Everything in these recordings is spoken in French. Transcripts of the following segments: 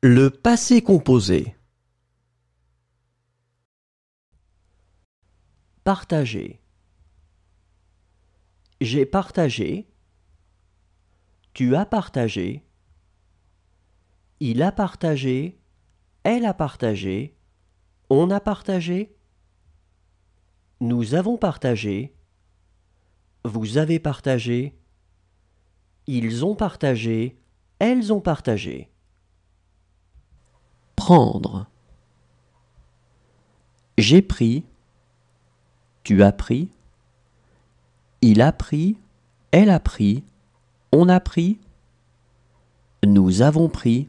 Le passé composé. Partager. J'ai partagé. Tu as partagé. Il a partagé. Elle a partagé. On a partagé. Nous avons partagé. Vous avez partagé. Ils ont partagé. Elles ont partagé. Prendre. J'ai pris. Tu as pris. Il a pris. Elle a pris. On a pris. Nous avons pris.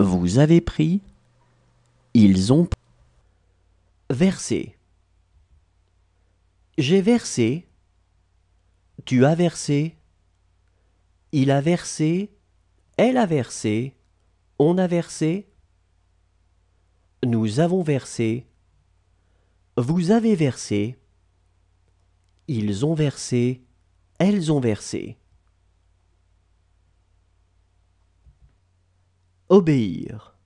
Vous avez pris. Ils ont pris. J'ai versé. Tu as versé. Il a versé. Elle a versé. On a versé. Nous avons versé. Vous avez versé. Ils ont versé. Elles ont versé. Obéir.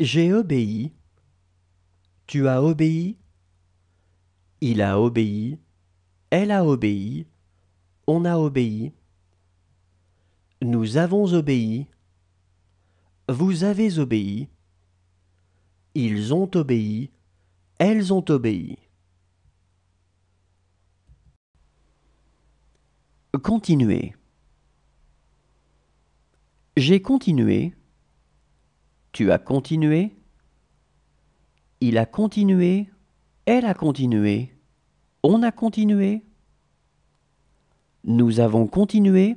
J'ai obéi. Tu as obéi. Il a obéi. Elle a obéi. On a obéi. Nous avons obéi. Vous avez obéi. Ils ont obéi, elles ont obéi. Continuer. J'ai continué. Tu as continué. Il a continué. Elle a continué. On a continué. Nous avons continué.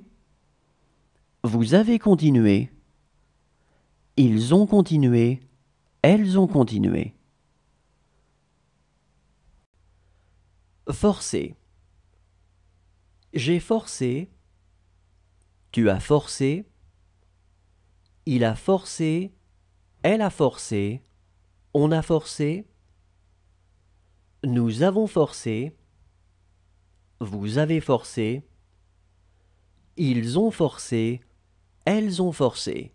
Vous avez continué. Ils ont continué. Elles ont continué. Forcer. J'ai forcé. Tu as forcé. Il a forcé. Elle a forcé. On a forcé. Nous avons forcé. Vous avez forcé. Ils ont forcé. Elles ont forcé.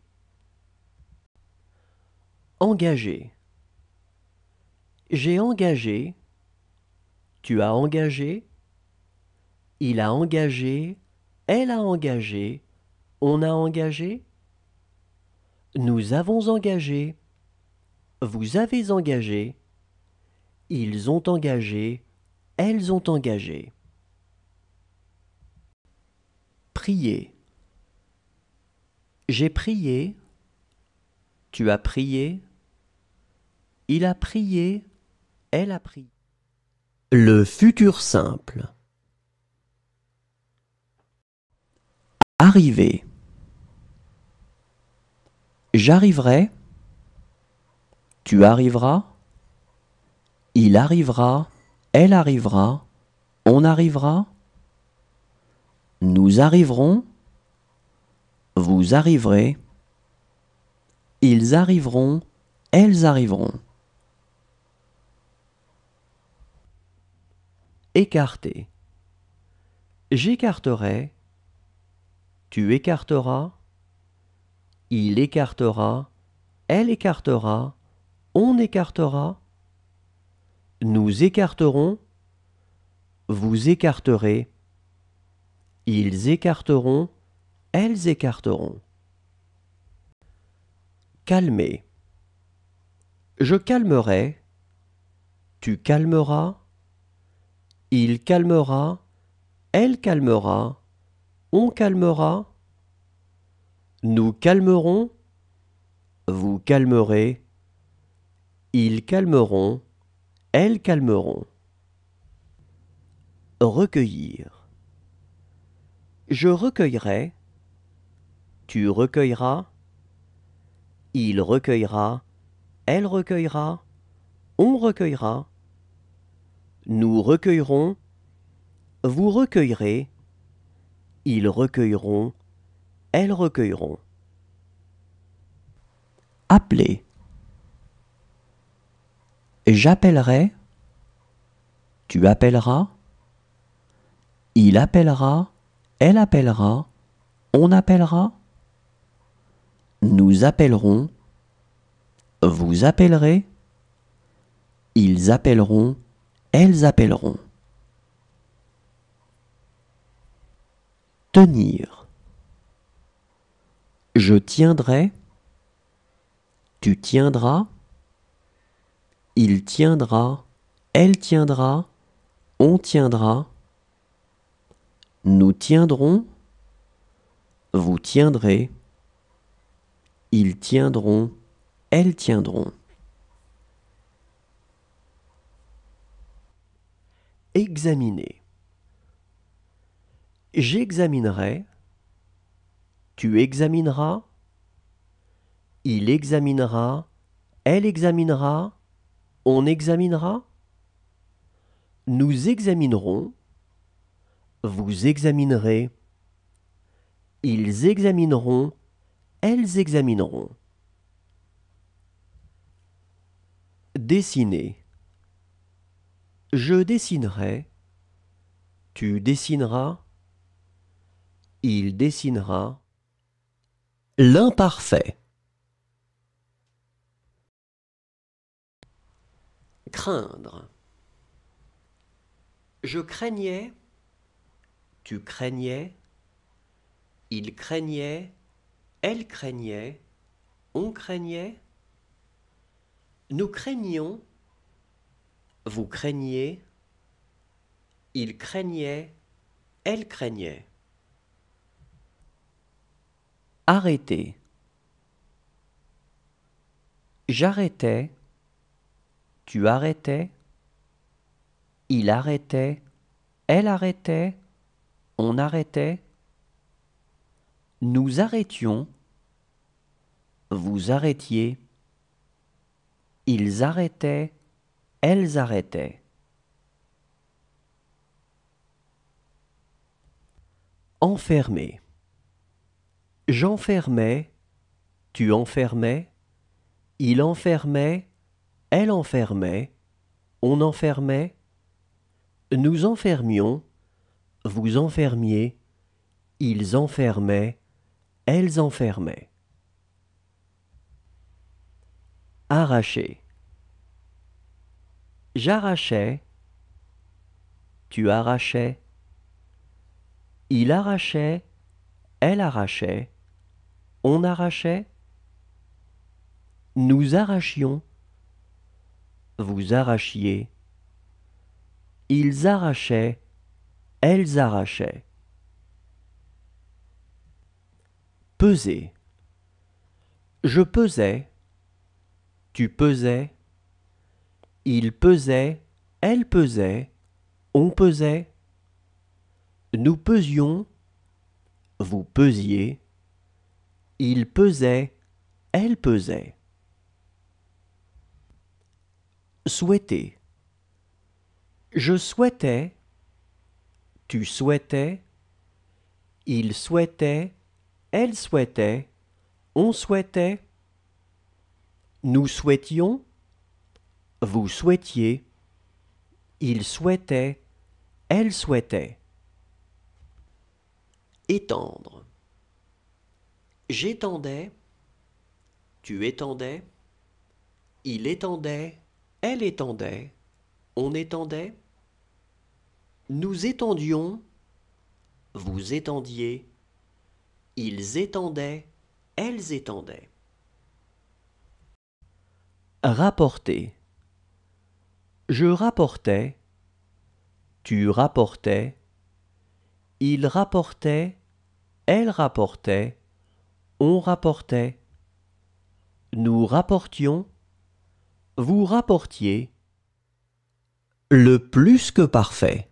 Engagé J'ai engagé. Tu as engagé. Il a engagé. Elle a engagé. On a engagé. Nous avons engagé. Vous avez engagé. Ils ont engagé. Elles ont engagé. Prier. J'ai prié. Tu as prié. Il a prié, elle a prié. Le futur simple. Arriver. J'arriverai. Tu arriveras. Il arrivera. Elle arrivera. On arrivera. Nous arriverons. Vous arriverez. Ils arriveront. Elles arriveront. Écarter. J'écarterai. Tu écarteras. Il écartera. Elle écartera. On écartera. Nous écarterons. Vous écarterez. Ils écarteront. Elles écarteront. Calmer. Je calmerai. Tu calmeras il calmera, elle calmera, on calmera, nous calmerons, vous calmerez, ils calmeront, elles calmeront. Recueillir. Je recueillerai, tu recueilleras, il recueillera, elle recueillera, on recueillera, nous recueillerons, vous recueillerez, ils recueilleront, elles recueilleront. Appeler. J'appellerai, tu appelleras, il appellera, elle appellera, on appellera, nous appellerons, vous appellerez, ils appelleront, elles appelleront. Tenir. Je tiendrai. Tu tiendras. Il tiendra. Elle tiendra. On tiendra. Nous tiendrons. Vous tiendrez. Ils tiendront. Elles tiendront. examiner. J'examinerai, tu examineras, il examinera, elle examinera, on examinera, nous examinerons, vous examinerez, ils examineront, elles examineront. Dessiner. Je dessinerai. Tu dessineras. Il dessinera. L'imparfait. Craindre. Je craignais. Tu craignais. Il craignait. Elle craignait. On craignait. Nous craignions. Vous craignez. Il craignait. Elle craignait. Arrêtez. J'arrêtais. Tu arrêtais. Il arrêtait. Elle arrêtait. On arrêtait. Nous arrêtions. Vous arrêtiez. Ils arrêtaient. Elles arrêtaient. Enfermé. J'enfermais, tu enfermais, il enfermait, elle enfermait, on enfermait, nous enfermions, vous enfermiez, ils enfermaient, elles enfermaient. Arraché. J'arrachais, tu arrachais, il arrachait, elle arrachait, on arrachait, nous arrachions, vous arrachiez, ils arrachaient, elles arrachaient. Peser. Je pesais, tu pesais, il pesait, elle pesait, on pesait. Nous pesions, vous pesiez. Il pesait, elle pesait. Souhaiter. Je souhaitais, tu souhaitais, il souhaitait, elle souhaitait, on souhaitait, nous souhaitions, vous souhaitiez. Il souhaitait. Elle souhaitait. Étendre. J'étendais. Tu étendais. Il étendait. Elle étendait. On étendait. Nous étendions. Vous étendiez. Ils étendaient. Elles étendaient. Rapporter. Je rapportais, tu rapportais, il rapportait, elle rapportait, on rapportait, nous rapportions, vous rapportiez. Le plus que parfait.